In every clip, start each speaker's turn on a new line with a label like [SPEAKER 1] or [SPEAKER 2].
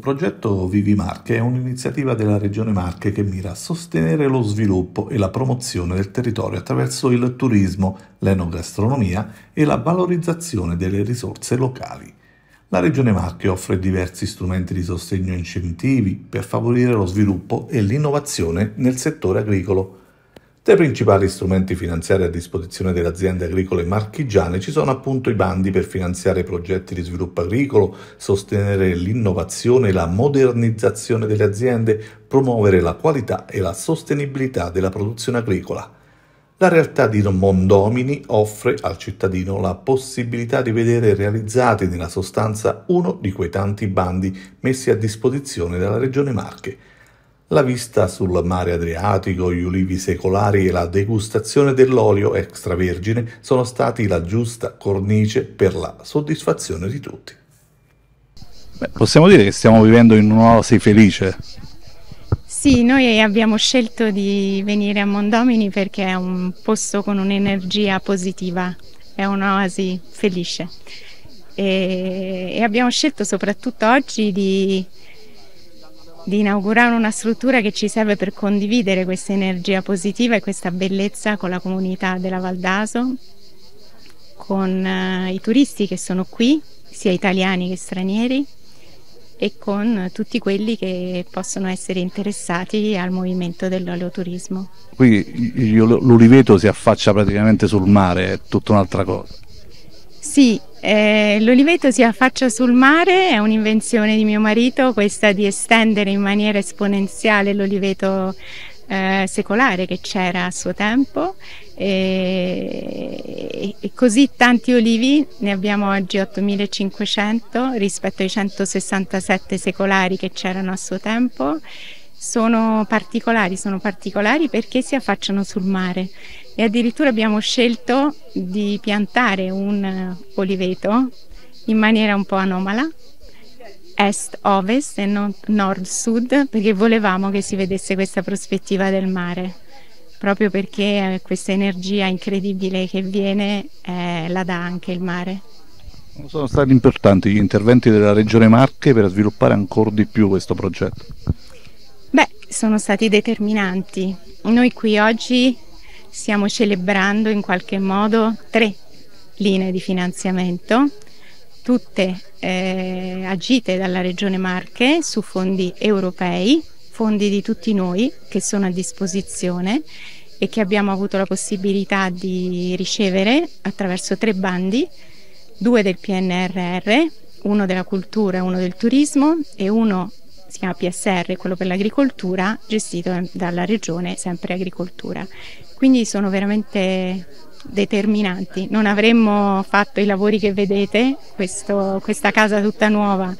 [SPEAKER 1] progetto Vivi Marche è un'iniziativa della Regione Marche che mira a sostenere lo sviluppo e la promozione del territorio attraverso il turismo, l'enogastronomia e la valorizzazione delle risorse locali. La Regione Marche offre diversi strumenti di sostegno e incentivi per favorire lo sviluppo e l'innovazione nel settore agricolo. Tra i principali strumenti finanziari a disposizione delle aziende agricole marchigiane ci sono appunto i bandi per finanziare progetti di sviluppo agricolo, sostenere l'innovazione e la modernizzazione delle aziende, promuovere la qualità e la sostenibilità della produzione agricola. La realtà di Mondomini offre al cittadino la possibilità di vedere realizzati nella sostanza uno di quei tanti bandi messi a disposizione dalla Regione Marche la vista sul mare Adriatico, gli ulivi secolari e la degustazione dell'olio extravergine sono stati la giusta cornice per la soddisfazione di tutti. Beh, possiamo dire che stiamo vivendo in un'oasi felice.
[SPEAKER 2] Sì, noi abbiamo scelto di venire a Mondomini perché è un posto con un'energia positiva, è un'oasi felice. E, e abbiamo scelto soprattutto oggi di di inaugurare una struttura che ci serve per condividere questa energia positiva e questa bellezza con la comunità della Valdaso, con eh, i turisti che sono qui, sia italiani che stranieri, e con tutti quelli che possono essere interessati al movimento dell'oleoturismo.
[SPEAKER 1] Qui l'Uliveto si affaccia praticamente sul mare, è tutta un'altra cosa.
[SPEAKER 2] Sì, eh, l'oliveto si affaccia sul mare, è un'invenzione di mio marito, questa di estendere in maniera esponenziale l'oliveto eh, secolare che c'era a suo tempo e, e, così tanti olivi, ne abbiamo oggi 8500 rispetto ai 167 secolari che c'erano a suo tempo sono particolari, sono particolari perché si affacciano sul mare e addirittura abbiamo scelto di piantare un eh, oliveto in maniera un po' anomala, est-ovest e non nord-sud, perché volevamo che si vedesse questa prospettiva del mare, proprio perché eh, questa energia incredibile che viene eh, la dà anche il mare.
[SPEAKER 1] Sono stati importanti gli interventi della Regione Marche per sviluppare ancora di più questo progetto
[SPEAKER 2] sono stati determinanti. Noi qui oggi stiamo celebrando in qualche modo tre linee di finanziamento, tutte eh, agite dalla Regione Marche su fondi europei, fondi di tutti noi che sono a disposizione e che abbiamo avuto la possibilità di ricevere attraverso tre bandi, due del PNRR, uno della cultura, uno del turismo e uno si chiama PSR, quello per l'agricoltura, gestito dalla regione sempre agricoltura. Quindi sono veramente determinanti. Non avremmo fatto i lavori che vedete, questo, questa casa tutta nuova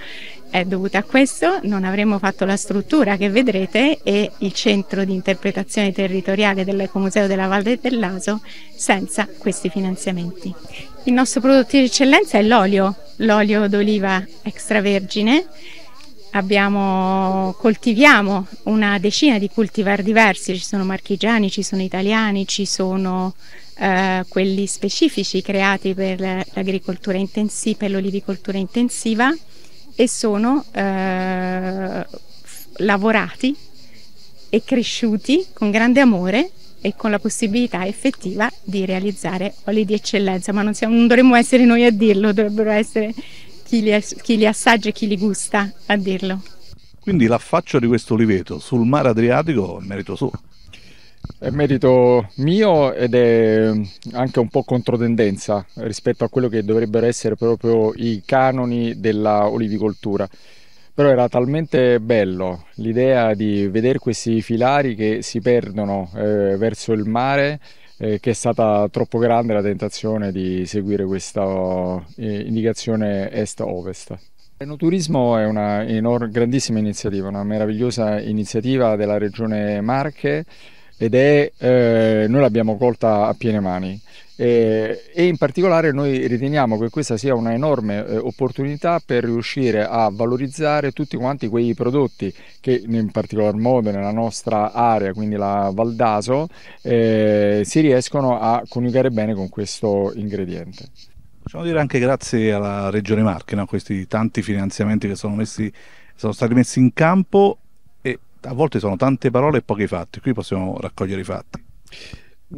[SPEAKER 2] è dovuta a questo, non avremmo fatto la struttura che vedrete e il centro di interpretazione territoriale dell'Ecomuseo della Valle dell'Aso senza questi finanziamenti. Il nostro prodotto di eccellenza è l'olio, l'olio d'oliva extravergine Abbiamo, coltiviamo una decina di cultivar diversi, ci sono marchigiani, ci sono italiani, ci sono eh, quelli specifici creati per l'agricoltura intensiva, per l'olivicoltura intensiva e sono eh, lavorati e cresciuti con grande amore e con la possibilità effettiva di realizzare oli di eccellenza, ma non, siamo, non dovremmo essere noi a dirlo, dovrebbero essere chi li, chi li assaggia e chi li gusta a dirlo.
[SPEAKER 1] Quindi l'affaccio di questo oliveto sul mare
[SPEAKER 3] Adriatico è merito suo. È merito mio ed è mm, anche un po' controtendenza rispetto a quello che dovrebbero essere proprio i canoni della olivicoltura. Però era talmente bello l'idea di vedere questi filari che si perdono eh, verso il mare eh, che è stata troppo grande la tentazione di seguire questa eh, indicazione est-ovest. L'enoturismo è una grandissima iniziativa, una meravigliosa iniziativa della regione Marche ed è, eh, noi l'abbiamo colta a piene mani eh, e in particolare noi riteniamo che questa sia una enorme eh, opportunità per riuscire a valorizzare tutti quanti quei prodotti che in particolar modo nella nostra area, quindi la Valdaso, eh, si riescono a coniugare bene con questo ingrediente.
[SPEAKER 1] Possiamo dire anche grazie alla Regione Marche, no? questi tanti finanziamenti che sono, messi, sono stati messi in campo e a volte sono tante
[SPEAKER 3] parole e pochi fatti, qui possiamo raccogliere i fatti.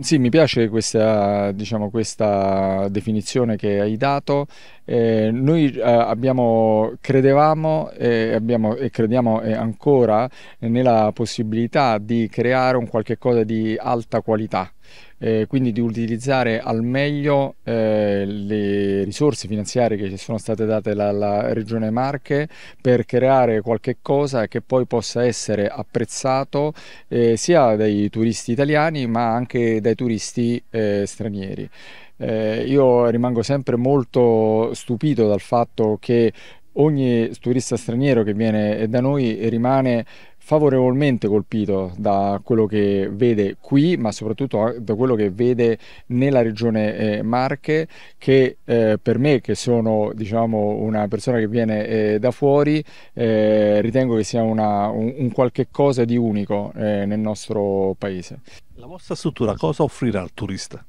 [SPEAKER 3] Sì, mi piace questa, diciamo, questa definizione che hai dato. Eh, noi eh, abbiamo, credevamo eh, abbiamo, e crediamo eh, ancora nella possibilità di creare un qualche cosa di alta qualità eh, quindi di utilizzare al meglio eh, le risorse finanziarie che ci sono state date dalla Regione Marche per creare qualche cosa che poi possa essere apprezzato eh, sia dai turisti italiani ma anche dai turisti eh, stranieri. Eh, io rimango sempre molto stupito dal fatto che ogni turista straniero che viene da noi rimane favorevolmente colpito da quello che vede qui, ma soprattutto da quello che vede nella regione eh, Marche, che eh, per me, che sono diciamo, una persona che viene eh, da fuori, eh, ritengo che sia una, un, un, qualche cosa di unico eh, nel nostro paese.
[SPEAKER 1] La vostra struttura cosa offrirà al turista?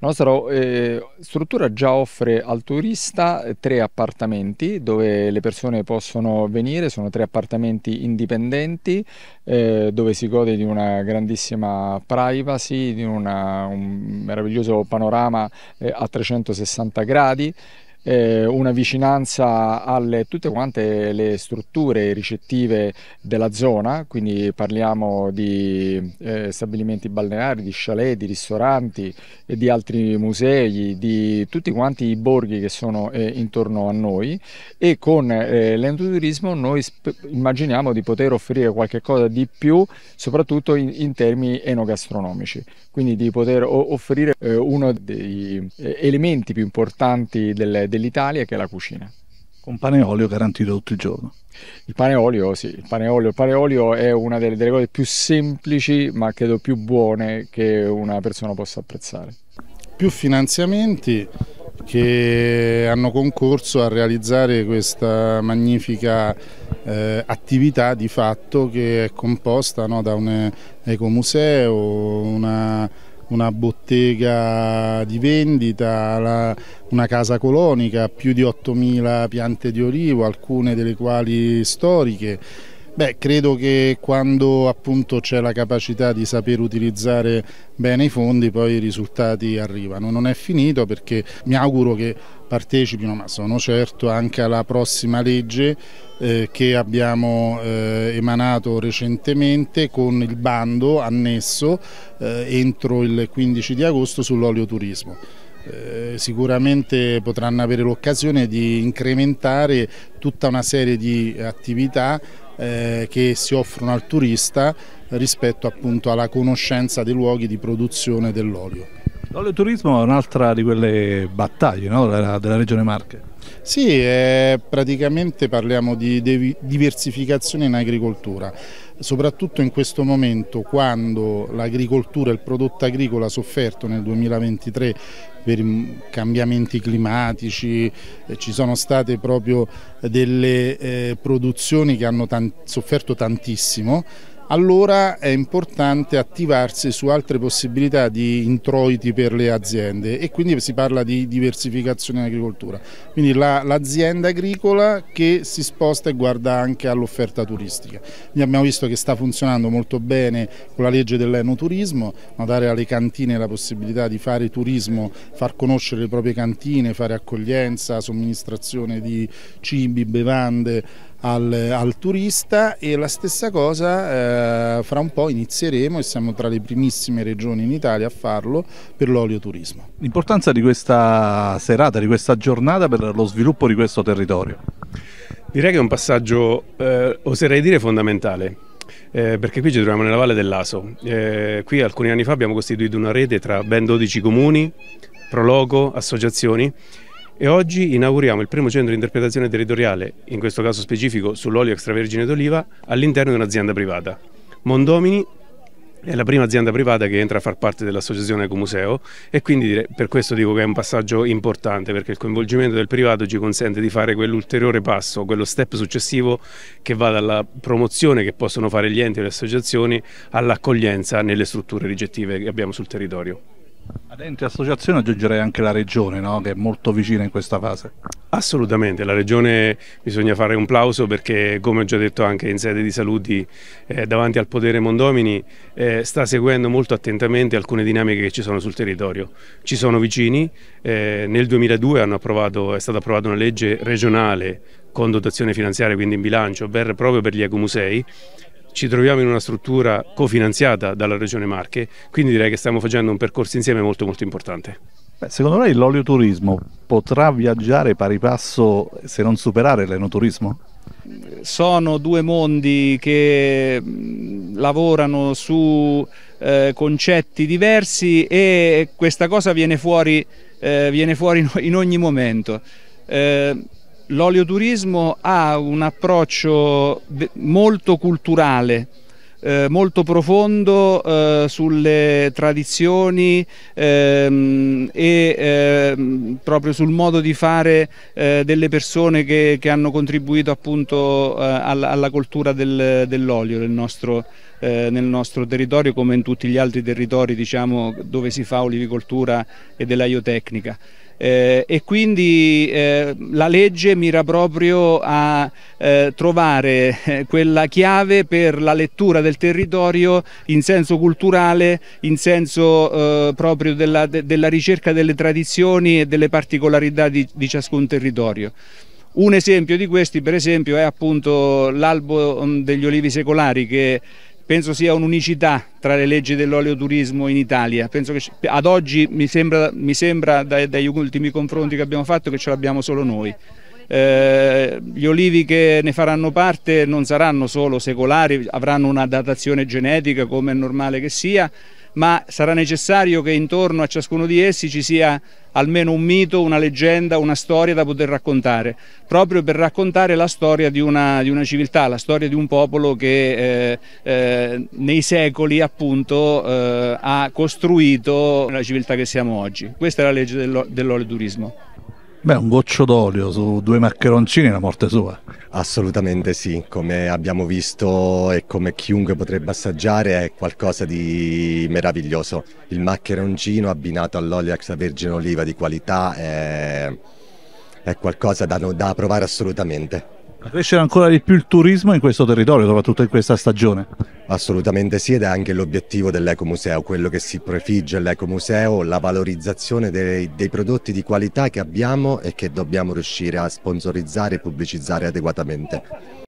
[SPEAKER 3] La nostra eh, struttura già offre al turista eh, tre appartamenti dove le persone possono venire, sono tre appartamenti indipendenti eh, dove si gode di una grandissima privacy, di una, un meraviglioso panorama eh, a 360 gradi eh, una vicinanza a tutte quante le strutture ricettive della zona, quindi parliamo di eh, stabilimenti balneari, di chalet, di ristoranti, di altri musei, di tutti quanti i borghi che sono eh, intorno a noi e con eh, l'enturismo noi immaginiamo di poter offrire qualche cosa di più, soprattutto in, in termini enogastronomici, quindi di poter offrire eh, uno dei eh, elementi più importanti del dell'Italia che è la cucina. Con
[SPEAKER 1] pane e olio garantito tutto il giorno.
[SPEAKER 3] Il pane e olio, sì, il pane e olio. Il pane e olio è una delle, delle cose più semplici, ma credo più buone che una persona possa apprezzare.
[SPEAKER 4] Più finanziamenti che hanno concorso a realizzare questa magnifica eh, attività di fatto che è composta no, da un ecomuseo, una una bottega di vendita, la, una casa colonica, più di 8.000 piante di olivo, alcune delle quali storiche Beh, credo che quando appunto c'è la capacità di saper utilizzare bene i fondi poi i risultati arrivano. Non è finito perché mi auguro che partecipino, ma sono certo, anche alla prossima legge eh, che abbiamo eh, emanato recentemente con il bando annesso eh, entro il 15 di agosto sull'olioturismo. Eh, sicuramente potranno avere l'occasione di incrementare tutta una serie di attività eh, che si offrono al turista rispetto appunto alla conoscenza dei luoghi di produzione dell'olio.
[SPEAKER 1] L'olio turismo è un'altra di quelle battaglie no? della, della regione Marche.
[SPEAKER 4] Sì, eh, praticamente parliamo di diversificazione in agricoltura soprattutto in questo momento quando l'agricoltura e il prodotto agricolo ha sofferto nel 2023 per cambiamenti climatici, eh, ci sono state proprio delle eh, produzioni che hanno sofferto tantissimo allora è importante attivarsi su altre possibilità di introiti per le aziende e quindi si parla di diversificazione in agricoltura, quindi l'azienda la, agricola che si sposta e guarda anche all'offerta turistica. Quindi abbiamo visto che sta funzionando molto bene con la legge dell'enoturismo, dare alle cantine la possibilità di fare turismo, far conoscere le proprie cantine, fare accoglienza, somministrazione di cibi, bevande, al, al, turista e la stessa cosa eh, fra un po' inizieremo e siamo tra le primissime regioni in Italia a farlo per l'olio turismo.
[SPEAKER 1] L'importanza di questa serata, di questa giornata per lo sviluppo di questo territorio?
[SPEAKER 5] Direi che è un passaggio, eh, oserei dire, fondamentale. Eh, perché qui ci troviamo nella Valle dell'Aso. Eh, qui alcuni anni fa abbiamo costituito una rete tra ben 12 comuni, prologo, associazioni e oggi inauguriamo il primo centro di interpretazione territoriale, in questo caso specifico sull'olio extravergine d'oliva, all'interno di un'azienda privata. Mondomini è la prima azienda privata che entra a far parte dell'associazione Ecomuseo e quindi per questo dico che è un passaggio importante perché il coinvolgimento del privato ci consente di fare quell'ulteriore passo, quello step successivo che va dalla promozione che possono fare gli enti e le associazioni all'accoglienza nelle strutture ricettive che abbiamo sul territorio.
[SPEAKER 1] Ad ente associazione aggiungerei anche la regione, no? che è molto vicina in questa fase.
[SPEAKER 5] Assolutamente, la regione bisogna fare un plauso perché come ho già detto anche in sede di saluti eh, davanti al potere Mondomini eh, sta seguendo molto attentamente alcune dinamiche che ci sono sul territorio. Ci sono vicini, eh, nel 2002 approvato, è stata approvata una legge regionale con dotazione finanziaria, quindi in bilancio, per, proprio per gli ecomusei ci troviamo in una struttura cofinanziata dalla Regione Marche, quindi direi che stiamo facendo un percorso insieme molto molto importante.
[SPEAKER 1] Beh, secondo lei l'olioturismo potrà viaggiare pari passo se non superare l'enoturismo?
[SPEAKER 6] Sono due mondi che mm, lavorano su eh, concetti diversi e questa cosa viene fuori, eh, viene fuori in ogni momento. Eh, L'olioturismo ha un approccio molto culturale, eh, molto profondo eh, sulle tradizioni ehm, e ehm, proprio sul modo di fare eh, delle persone che, che, hanno contribuito appunto eh, alla, alla, coltura del, dell'olio nel, eh, nel nostro, territorio come in tutti gli altri territori diciamo, dove si fa olivicoltura e dell'aiotecnica eh, e quindi eh, la legge mira proprio a eh, trovare eh, quella chiave per la lettura del territorio in senso culturale, in senso eh, proprio della, de, della, ricerca delle tradizioni e delle particolarità di, di ciascun territorio. Un esempio di questi per esempio è appunto l'albo mm, degli olivi secolari che penso sia un'unicità tra le leggi dell'oleoturismo in Italia. Penso che ad oggi mi sembra, mi sembra dai, dagli ultimi confronti che abbiamo fatto che ce l'abbiamo solo noi. Eh, gli olivi che ne faranno parte non saranno solo secolari, avranno una datazione genetica come è normale che sia, ma sarà necessario che intorno a ciascuno di essi ci sia almeno un mito, una leggenda, una storia da poter raccontare, proprio per raccontare la storia di una, di una civiltà, la storia di un popolo che eh, eh, nei secoli appunto eh, ha costruito la civiltà che siamo oggi. Questa è la legge dell'oleoturismo.
[SPEAKER 1] Beh, un goccio d'olio su due maccheroncini è la morte sua. Assolutamente sì, come abbiamo visto e come chiunque potrebbe assaggiare è qualcosa di meraviglioso. Il maccheroncino abbinato all'olio extravergine oliva di qualità è, è qualcosa da, da provare assolutamente crescere ancora di più il turismo in questo territorio, soprattutto in questa stagione. Assolutamente sì ed è anche l'obiettivo dell'ecomuseo, quello che si prefigge l'ecomuseo, la valorizzazione
[SPEAKER 3] dei, dei, prodotti di qualità che abbiamo e che dobbiamo riuscire a sponsorizzare e pubblicizzare adeguatamente.